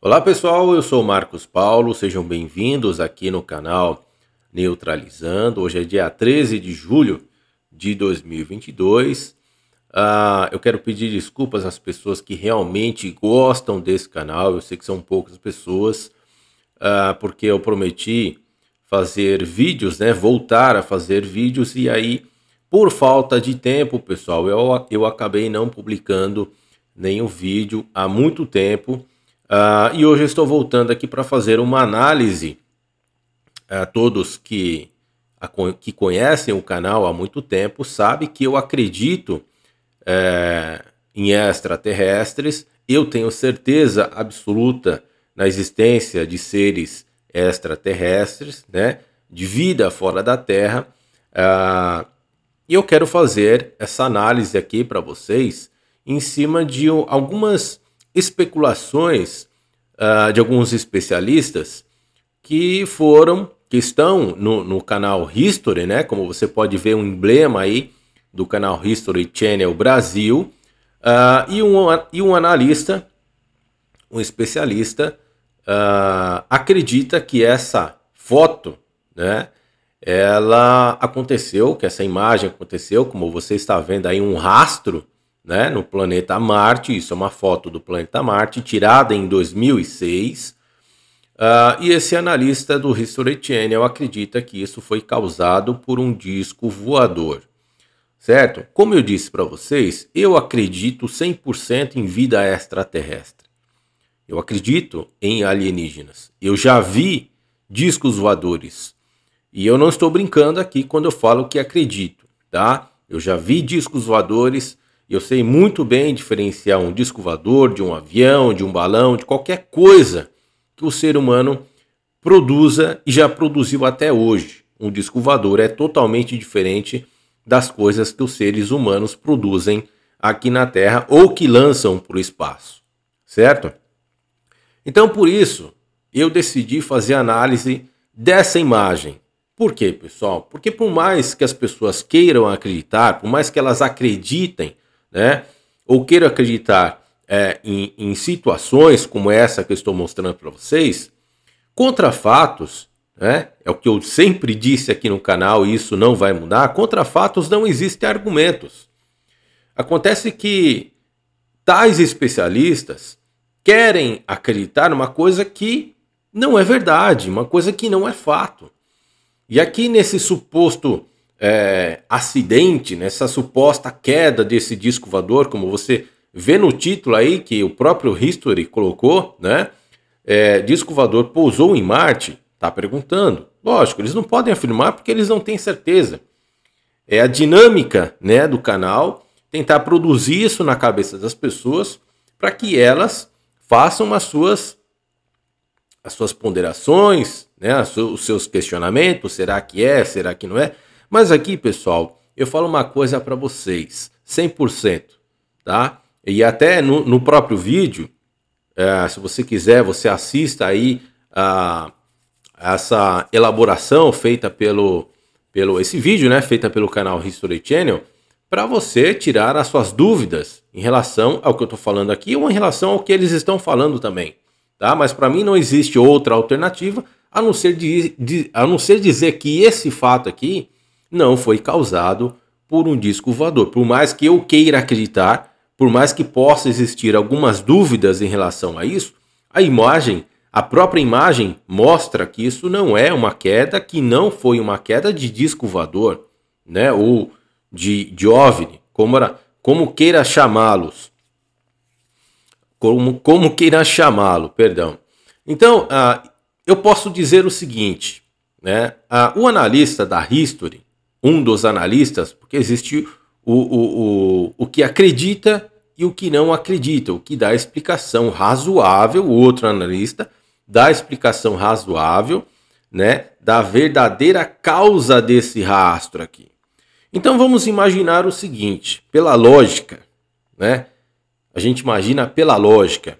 Olá pessoal, eu sou Marcos Paulo, sejam bem-vindos aqui no canal Neutralizando. Hoje é dia 13 de julho de 2022. Ah, eu quero pedir desculpas às pessoas que realmente gostam desse canal, eu sei que são poucas pessoas, ah, porque eu prometi fazer vídeos, né? Voltar a fazer vídeos e aí, por falta de tempo, pessoal, eu, eu acabei não publicando nenhum vídeo há muito tempo. Uh, e hoje eu estou voltando aqui para fazer uma análise a ah, todos que, a, que conhecem o canal há muito tempo sabem que eu acredito eh, em extraterrestres. Eu tenho certeza absoluta na existência de seres extraterrestres, né, de vida fora da Terra. Uh, e eu quero fazer essa análise aqui para vocês em cima de algumas especulações uh, de alguns especialistas que foram, que estão no, no canal History, né? Como você pode ver um emblema aí do canal History Channel Brasil, uh, e, um, e um analista, um especialista, uh, acredita que essa foto, né? Ela aconteceu, que essa imagem aconteceu, como você está vendo aí, um rastro né, no planeta Marte. Isso é uma foto do planeta Marte, tirada em 2006. Uh, ah, e esse analista do History Channel acredita que isso foi causado por um disco voador. Certo? Como eu disse para vocês, eu acredito 100% em vida extraterrestre. Eu acredito em alienígenas. Eu já vi discos voadores. E eu não estou brincando aqui quando eu falo que acredito, tá? Eu já vi discos voadores, eu sei muito bem diferenciar um disco voador de um avião, de um balão, de qualquer coisa que o ser humano produza e já produziu até hoje. Um disco voador é totalmente diferente das coisas que os seres humanos produzem aqui na Terra ou que lançam para o espaço, certo? Então, por isso, eu decidi fazer análise dessa imagem. Por quê, pessoal? Porque por mais que as pessoas queiram acreditar, por mais que elas acreditem né? Ou queira acreditar é, em, em situações como essa que eu estou mostrando para vocês, contra fatos, né? É o que eu sempre disse aqui no canal e isso não vai mudar. Contra fatos não existem argumentos. Acontece que tais especialistas querem acreditar numa coisa que não é verdade, uma coisa que não é fato. E aqui nesse suposto é, acidente, nessa né, suposta queda desse disco voador, como você vê no título aí que o próprio History colocou, né? É, disco voador pousou em Marte? Tá perguntando. Lógico, eles não podem afirmar porque eles não têm certeza. É a dinâmica né, do canal tentar produzir isso na cabeça das pessoas para que elas façam as suas as suas ponderações, né, os seus questionamentos, será que é, será que não é? Mas aqui, pessoal, eu falo uma coisa para vocês, 100%, tá? E até no, no próprio vídeo, é, se você quiser, você assista aí a, essa elaboração feita pelo, pelo esse vídeo, né, feita pelo canal History Channel, para você tirar as suas dúvidas em relação ao que eu estou falando aqui ou em relação ao que eles estão falando também, tá? Mas para mim não existe outra alternativa a não ser de, de, a não ser dizer que esse fato aqui não foi causado por um disco voador. Por mais que eu queira acreditar, por mais que possa existir algumas dúvidas em relação a isso, a imagem, a própria imagem mostra que isso não é uma queda, que não foi uma queda de disco voador, né, ou de, de OVNI, como, era, como queira chamá-los. Como, como queira chamá-lo, perdão. Então, ah, eu posso dizer o seguinte, né? Ah, o analista da History, um dos analistas, porque existe o, o, o, o que acredita e o que não acredita, o que dá explicação razoável, o outro analista dá explicação razoável, né, da verdadeira causa desse rastro aqui. Então vamos imaginar o seguinte, pela lógica, né? A gente imagina pela lógica.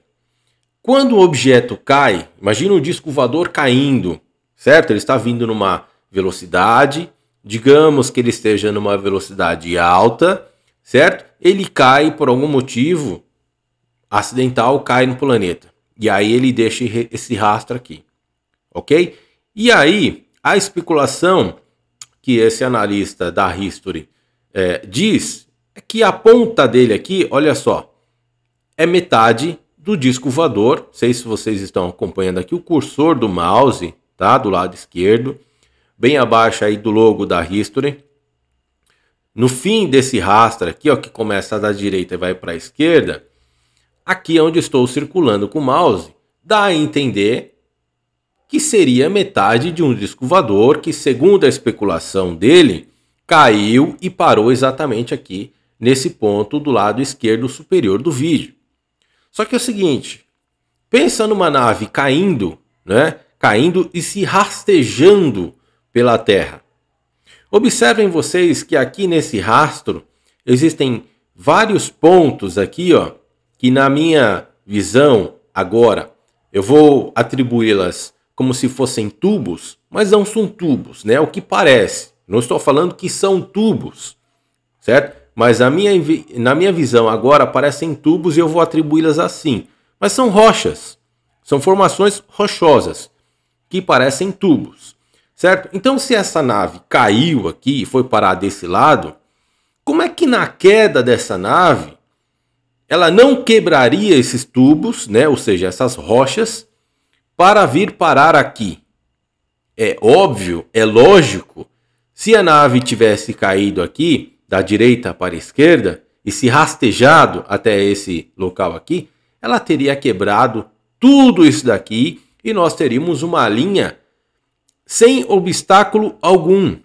Quando o objeto cai, imagina um disco voador caindo, certo? Ele está vindo numa velocidade, digamos que ele esteja numa velocidade alta, certo? Ele cai por algum motivo acidental, cai no planeta. E aí ele deixa esse rastro aqui, ok? E aí a especulação que esse analista da History é, diz é que a ponta dele aqui, olha só, é metade do disco voador. Sei se vocês estão acompanhando aqui o cursor do mouse, tá? Do lado esquerdo bem abaixo aí do logo da History. No fim desse rastro aqui, ó, que começa da direita e vai para a esquerda, aqui é onde estou circulando com o mouse, dá a entender que seria metade de um disco voador que, segundo a especulação dele, caiu e parou exatamente aqui nesse ponto do lado esquerdo superior do vídeo. Só que é o seguinte, pensa numa nave caindo, né? Caindo e se rastejando pela Terra. Observem vocês que aqui nesse rastro existem vários pontos aqui, ó, que na minha visão agora eu vou atribuí-las como se fossem tubos, mas não são tubos, né? O que parece. Não estou falando que são tubos, certo? Mas a minha, na minha visão agora parecem tubos e eu vou atribuí-las assim. Mas são rochas, são formações rochosas que parecem tubos certo? Então, se essa nave caiu aqui e foi parar desse lado, como é que na queda dessa nave ela não quebraria esses tubos, né? Ou seja, essas rochas, para vir parar aqui? É óbvio, é lógico. Se a nave tivesse caído aqui, da direita para a esquerda, e se rastejado até esse local aqui, ela teria quebrado tudo isso daqui e nós teríamos uma linha sem obstáculo algum.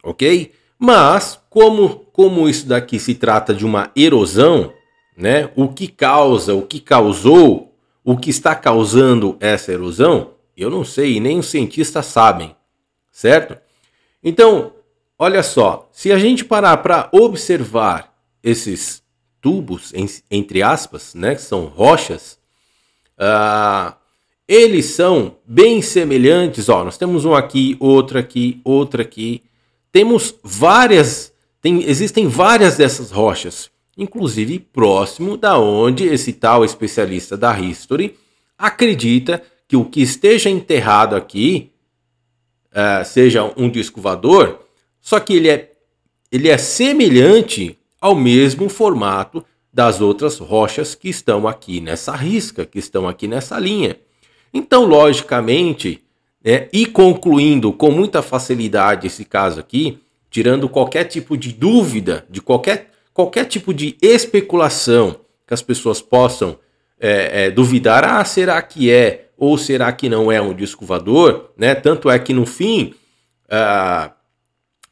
Ok? Mas, como, como isso daqui se trata de uma erosão, né? o que causa, o que causou, o que está causando essa erosão, eu não sei, nem os cientistas sabem, certo? Então, olha só, se a gente parar para observar esses tubos, entre aspas, né, que são rochas, uh, eles são bem semelhantes. Ó, nós temos um aqui, outro aqui, outro aqui. Temos várias, tem, existem várias dessas rochas, inclusive próximo da onde esse tal especialista da History acredita que o que esteja enterrado aqui uh, seja um disco voador, só que ele é, ele é semelhante ao mesmo formato das outras rochas que estão aqui nessa risca, que estão aqui nessa linha. Então, logicamente, né, e concluindo com muita facilidade esse caso aqui, tirando qualquer tipo de dúvida, de qualquer, qualquer tipo de especulação que as pessoas possam é, é, duvidar, ah, será que é ou será que não é um disco voador? Né? Tanto é que no fim ah,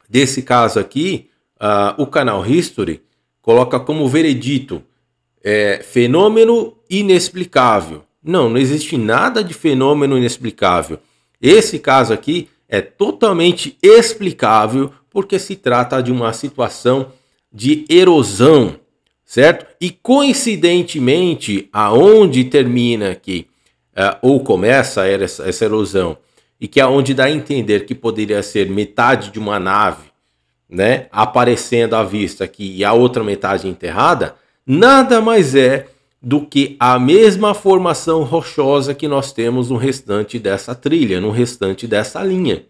desse caso aqui, ah, o canal History coloca como veredito é, fenômeno inexplicável não, não existe nada de fenômeno inexplicável. Esse caso aqui é totalmente explicável porque se trata de uma situação de erosão, certo? E coincidentemente, aonde termina aqui uh, ou começa essa, essa erosão e que aonde é dá a entender que poderia ser metade de uma nave, né, aparecendo à vista aqui e a outra metade enterrada, nada mais é do que a mesma formação rochosa que nós temos no restante dessa trilha, no restante dessa linha.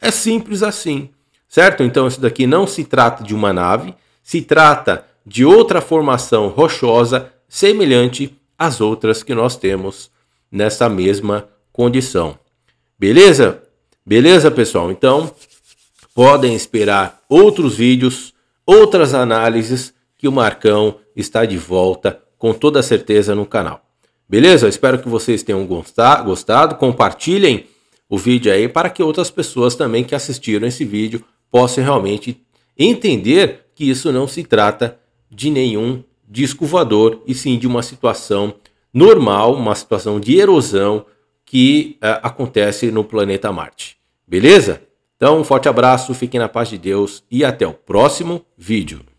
É simples assim, certo? Então isso daqui não se trata de uma nave, se trata de outra formação rochosa semelhante às outras que nós temos nessa mesma condição. Beleza? Beleza, pessoal? Então, podem esperar outros vídeos, outras análises que o Marcão está de volta com toda certeza no canal. Beleza? espero que vocês tenham gostado. Compartilhem o vídeo aí para que outras pessoas também que assistiram esse vídeo possam realmente entender que isso não se trata de nenhum disco voador, e sim de uma situação normal, uma situação de erosão que uh, acontece no planeta Marte. Beleza? Então, um forte abraço, fiquem na paz de Deus e até o próximo vídeo.